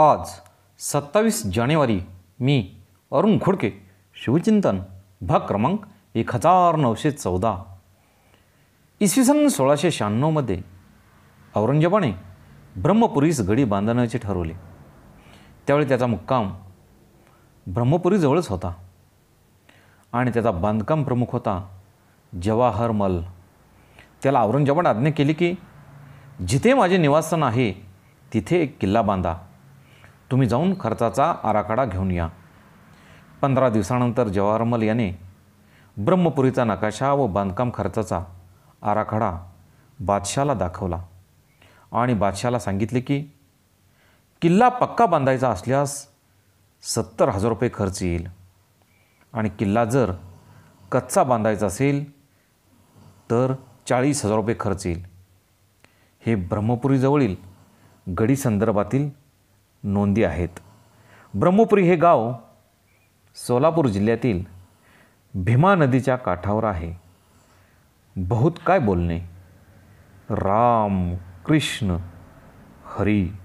आज सत्तावीस जानेवारी मी अरुण घोडके शिवचिंतन भाग क्रमांक एक हजार नऊशे चौदा इसवी सन सोळाशे शहाण्णवमध्ये औरंगजेबाने ब्रह्मपुरीस गडी बांधण्याचे ठरवले त्यावेळी त्याचा मुक्काम ब्रह्मपुरीजवळच होता आणि त्याचा बांधकाम प्रमुख होता जवाहर मल त्याला औरंगजेबाने आज्ञा केली की जिथे माझे निवासस्थान आहे तिथे एक किल्ला बांधा तुम्ही जाऊन खर्चाचा आराखडा घेऊन या पंधरा दिवसानंतर जवाहरमल याने ब्रह्मपुरीचा नकाशा व बांधकाम खर्चाचा आराखडा बादशाला दाखवला आणि बादशाला सांगितले की किल्ला पक्का बांधायचा असल्यास सत्तर हजार रुपये खर्च येईल आणि किल्ला जर कच्चा बांधायचा असेल तर चाळीस हजार रुपये खर्च येईल हे ब्रह्मपुरीजवळील गडी संदर्भातील नोंदी आहेत ब्रह्मपुरी हे गाव सोलापूर जिल्ह्यातील भीमा नदीच्या काठावर आहे बहुत काय बोलणे राम कृष्ण हरी